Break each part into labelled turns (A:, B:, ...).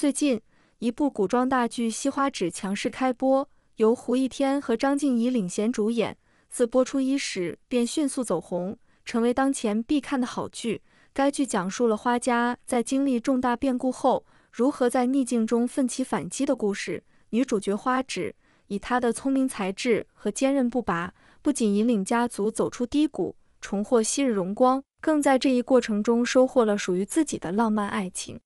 A: 最近，一部古装大剧《西花纸》强势开播，由胡一天和张静怡领衔主演。自播出伊始便迅速走红，成为当前必看的好剧。该剧讲述了花家在经历重大变故后，如何在逆境中奋起反击的故事。女主角花纸以她的聪明才智和坚韧不拔，不仅引领家族走出低谷，重获昔日荣光，更在这一过程中收获了属于自己的浪漫爱情。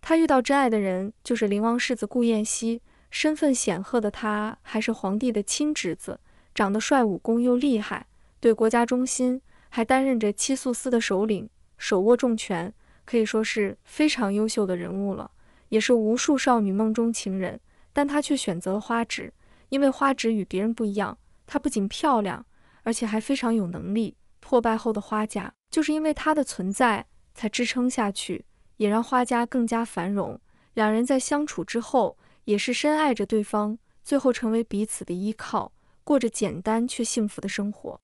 A: 他遇到真爱的人就是灵王世子顾燕西，身份显赫的他还是皇帝的亲侄子，长得帅，武功又厉害，对国家忠心，还担任着七素司的首领，手握重权，可以说是非常优秀的人物了，也是无数少女梦中情人。但他却选择了花芷，因为花芷与别人不一样，她不仅漂亮，而且还非常有能力。破败后的花甲，就是因为她的存在才支撑下去。也让花家更加繁荣。两人在相处之后，也是深爱着对方，最后成为彼此的依靠，过着简单却幸福的生活。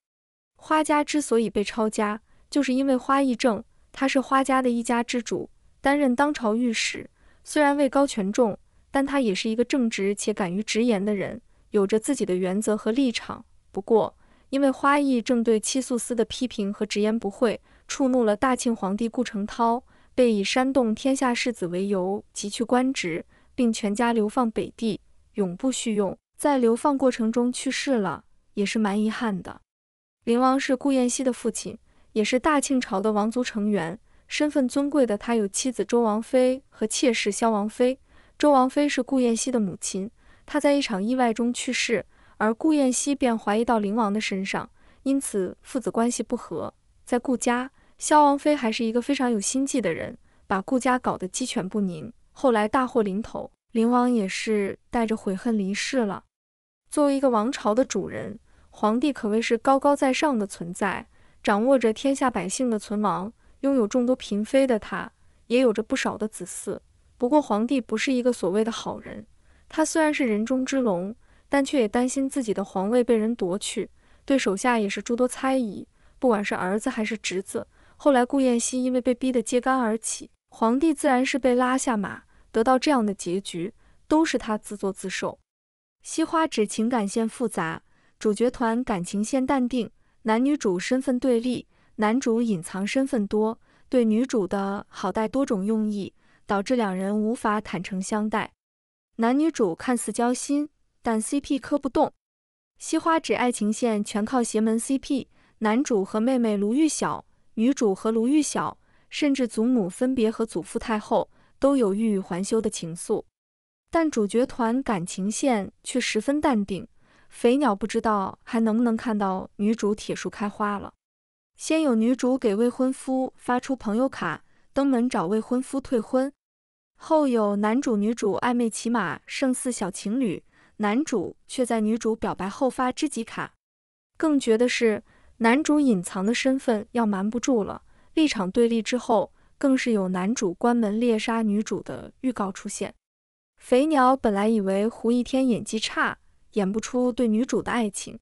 A: 花家之所以被抄家，就是因为花义正。他是花家的一家之主，担任当朝御史，虽然位高权重，但他也是一个正直且敢于直言的人，有着自己的原则和立场。不过，因为花义正对七素司的批评和直言不讳，触怒了大庆皇帝顾承涛。被以煽动天下士子为由，即去官职，并全家流放北地，永不叙用。在流放过程中去世了，也是蛮遗憾的。灵王是顾彦西的父亲，也是大清朝的王族成员，身份尊贵的他有妻子周王妃和妾室萧王妃。周王妃是顾彦西的母亲，她在一场意外中去世，而顾彦西便怀疑到灵王的身上，因此父子关系不和。在顾家。萧王妃还是一个非常有心计的人，把顾家搞得鸡犬不宁。后来大祸临头，灵王也是带着悔恨离世了。作为一个王朝的主人，皇帝可谓是高高在上的存在，掌握着天下百姓的存亡。拥有众多嫔妃的他，也有着不少的子嗣。不过，皇帝不是一个所谓的好人。他虽然是人中之龙，但却也担心自己的皇位被人夺去，对手下也是诸多猜疑。不管是儿子还是侄子。后来顾燕西因为被逼得揭竿而起，皇帝自然是被拉下马，得到这样的结局都是他自作自受。《西花指》情感线复杂，主角团感情线淡定，男女主身份对立，男主隐藏身份多，对女主的好带多种用意，导致两人无法坦诚相待。男女主看似交心，但 CP 磕不动。《西花指》爱情线全靠邪门 CP，男主和妹妹卢玉晓女主和卢玉晓，甚至祖母分别和祖父太后都有欲语还休的情愫，但主角团感情线却十分淡定。肥鸟不知道还能不能看到女主铁树开花了。先有女主给未婚夫发出朋友卡，登门找未婚夫退婚；后有男主女主暧昧骑马，胜似小情侣，男主却在女主表白后发知己卡。更绝的是。男主隐藏的身份要瞒不住了，立场对立之后，更是有男主关门猎杀女主的预告出现。肥鸟本来以为胡一天演技差，演不出对女主的爱情，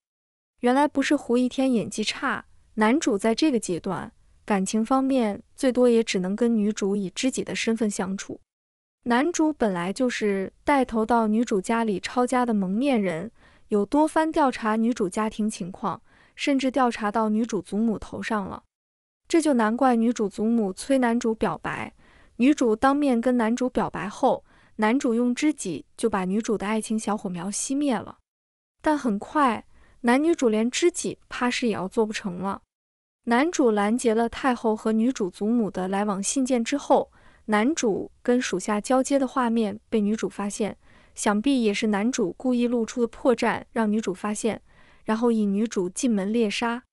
A: 原来不是胡一天演技差，男主在这个阶段感情方面最多也只能跟女主以知己的身份相处。男主本来就是带头到女主家里抄家的蒙面人，有多番调查女主家庭情况。甚至调查到女主祖母头上了，这就难怪女主祖母催男主表白。女主当面跟男主表白后，男主用知己就把女主的爱情小火苗熄灭了。但很快，男女主连知己怕是也要做不成了。男主拦截了太后和女主祖母的来往信件之后，男主跟属下交接的画面被女主发现，想必也是男主故意露出的破绽，让女主发现。然后引女主进门猎杀，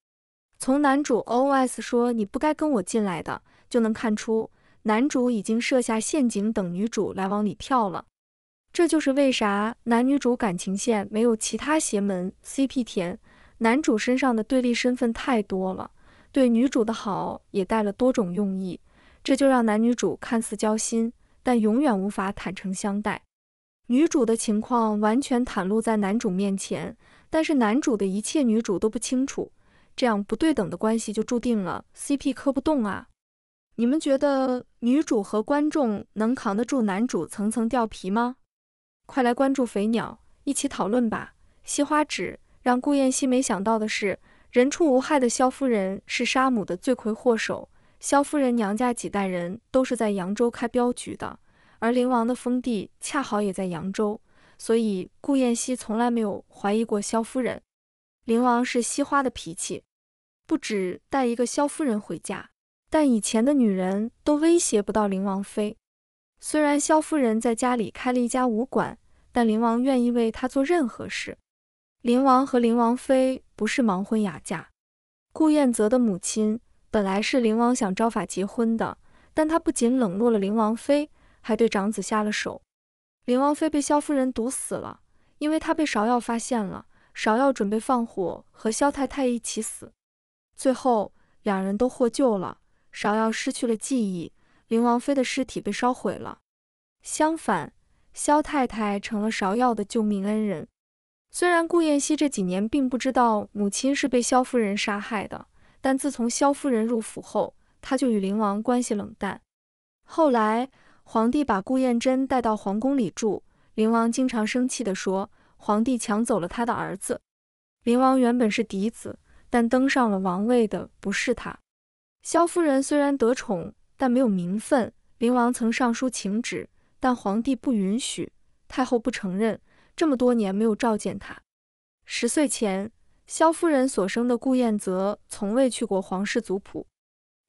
A: 从男主 O S 说你不该跟我进来的就能看出，男主已经设下陷阱等女主来往里跳了。这就是为啥男女主感情线没有其他邪门 C P 甜，男主身上的对立身份太多了，对女主的好也带了多种用意，这就让男女主看似交心，但永远无法坦诚相待。女主的情况完全袒露在男主面前。但是男主的一切女主都不清楚，这样不对等的关系就注定了 CP 磕不动啊！你们觉得女主和观众能扛得住男主层层掉皮吗？快来关注肥鸟，一起讨论吧！西花指让顾燕西没想到的是，人畜无害的萧夫人是杀母的罪魁祸首。萧夫人娘家几代人都是在扬州开镖局的，而灵王的封地恰好也在扬州。所以顾燕西从来没有怀疑过萧夫人。灵王是惜花的脾气，不止带一个萧夫人回家，但以前的女人都威胁不到灵王妃。虽然萧夫人在家里开了一家武馆，但灵王愿意为她做任何事。灵王和灵王妃不是盲婚哑嫁。顾燕泽的母亲本来是灵王想招法结婚的，但她不仅冷落了灵王妃，还对长子下了手。林王妃被萧夫人毒死了，因为她被芍药发现了。芍药准备放火和萧太太一起死，最后两人都获救了。芍药失去了记忆，林王妃的尸体被烧毁了。相反，萧太太成了芍药的救命恩人。虽然顾燕西这几年并不知道母亲是被萧夫人杀害的，但自从萧夫人入府后，他就与林王关系冷淡。后来。皇帝把顾燕真带到皇宫里住，灵王经常生气地说：“皇帝抢走了他的儿子。”灵王原本是嫡子，但登上了王位的不是他。萧夫人虽然得宠，但没有名分。灵王曾上书请旨，但皇帝不允许，太后不承认，这么多年没有召见他。十岁前，萧夫人所生的顾燕泽从未去过皇室族谱。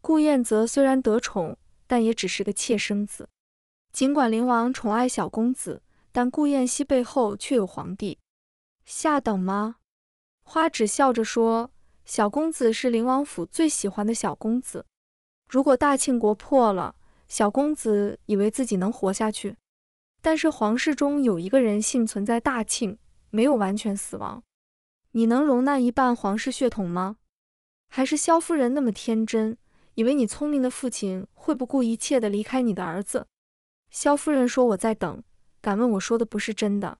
A: 顾燕泽虽然得宠，但也只是个妾生子。尽管灵王宠爱小公子，但顾燕西背后却有皇帝。下等吗？花只笑着说：“小公子是灵王府最喜欢的小公子。如果大庆国破了，小公子以为自己能活下去，但是皇室中有一个人幸存在大庆，没有完全死亡。你能容纳一半皇室血统吗？还是萧夫人那么天真，以为你聪明的父亲会不顾一切的离开你的儿子？”萧夫人说：“我在等，敢问我说的不是真的？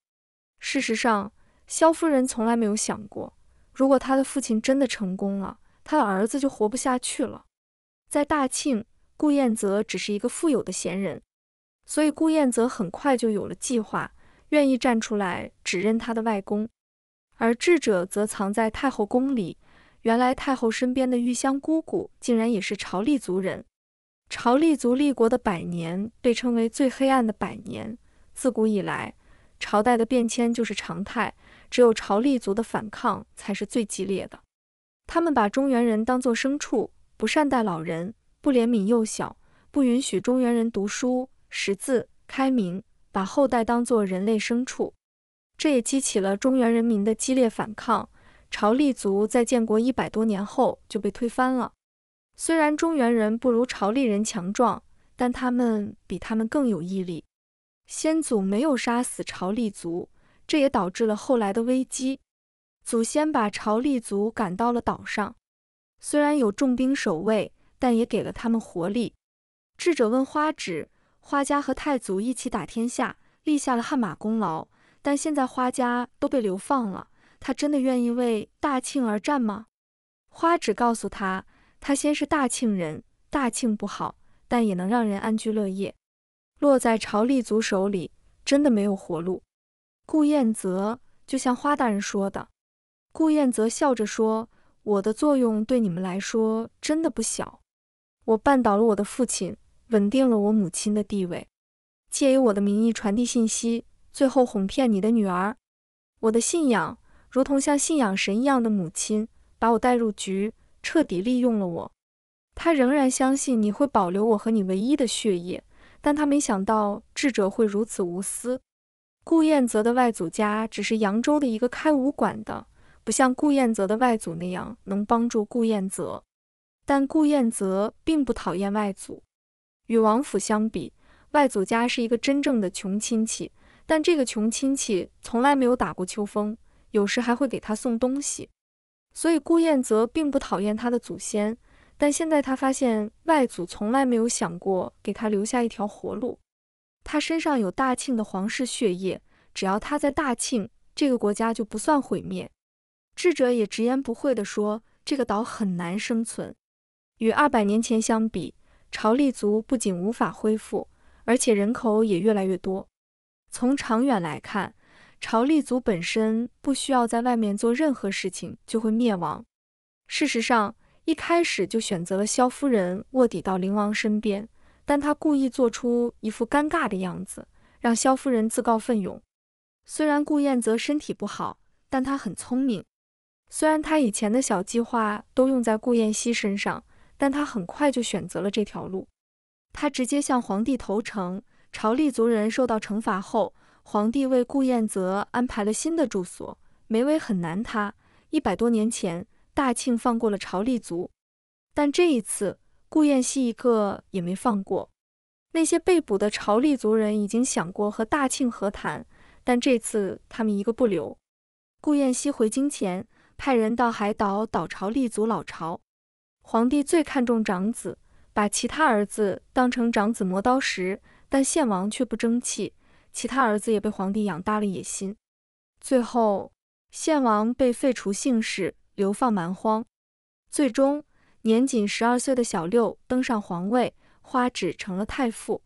A: 事实上，萧夫人从来没有想过，如果她的父亲真的成功了，她的儿子就活不下去了。在大庆，顾燕泽只是一个富有的闲人，所以顾燕泽很快就有了计划，愿意站出来指认他的外公。而智者则藏在太后宫里。原来太后身边的玉香姑姑竟然也是朝立族人。”朝立足立国的百年被称为最黑暗的百年。自古以来，朝代的变迁就是常态，只有朝立足的反抗才是最激烈的。他们把中原人当做牲畜，不善待老人，不怜悯幼小，不允许中原人读书识字开明，把后代当做人类牲畜。这也激起了中原人民的激烈反抗。朝立足在建国一百多年后就被推翻了。虽然中原人不如朝立人强壮，但他们比他们更有毅力。先祖没有杀死朝立族，这也导致了后来的危机。祖先把朝立族赶到了岛上，虽然有重兵守卫，但也给了他们活力。智者问花指：花家和太祖一起打天下，立下了汗马功劳，但现在花家都被流放了，他真的愿意为大庆而战吗？花指告诉他。他先是大庆人，大庆不好，但也能让人安居乐业。落在朝立族手里，真的没有活路。顾彦泽就像花大人说的，顾彦泽笑着说：“我的作用对你们来说真的不小。我绊倒了我的父亲，稳定了我母亲的地位，借以我的名义传递信息，最后哄骗你的女儿。我的信仰如同像信仰神一样的母亲，把我带入局。”彻底利用了我，他仍然相信你会保留我和你唯一的血液，但他没想到智者会如此无私。顾燕泽的外祖家只是扬州的一个开武馆的，不像顾燕泽的外祖那样能帮助顾燕泽。但顾燕泽并不讨厌外祖。与王府相比，外祖家是一个真正的穷亲戚，但这个穷亲戚从来没有打过秋风，有时还会给他送东西。所以顾燕泽并不讨厌他的祖先，但现在他发现外祖从来没有想过给他留下一条活路。他身上有大庆的皇室血液，只要他在大庆，这个国家就不算毁灭。智者也直言不讳地说：“这个岛很难生存。与二百年前相比，朝立族不仅无法恢复，而且人口也越来越多。从长远来看，”朝立族本身不需要在外面做任何事情就会灭亡。事实上，一开始就选择了萧夫人卧底到灵王身边，但他故意做出一副尴尬的样子，让萧夫人自告奋勇。虽然顾砚泽身体不好，但他很聪明。虽然他以前的小计划都用在顾砚西身上，但他很快就选择了这条路。他直接向皇帝投诚，朝立族人受到惩罚后。皇帝为顾彦泽安排了新的住所，梅威很难他。一百多年前，大庆放过了朝立族，但这一次，顾彦熙一个也没放过。那些被捕的朝立族人已经想过和大庆和谈，但这次他们一个不留。顾彦熙回京前，派人到海岛倒朝立族老巢。皇帝最看重长子，把其他儿子当成长子磨刀石，但献王却不争气。其他儿子也被皇帝养大了野心，最后献王被废除姓氏，流放蛮荒。最终年仅十二岁的小六登上皇位，花指成了太傅。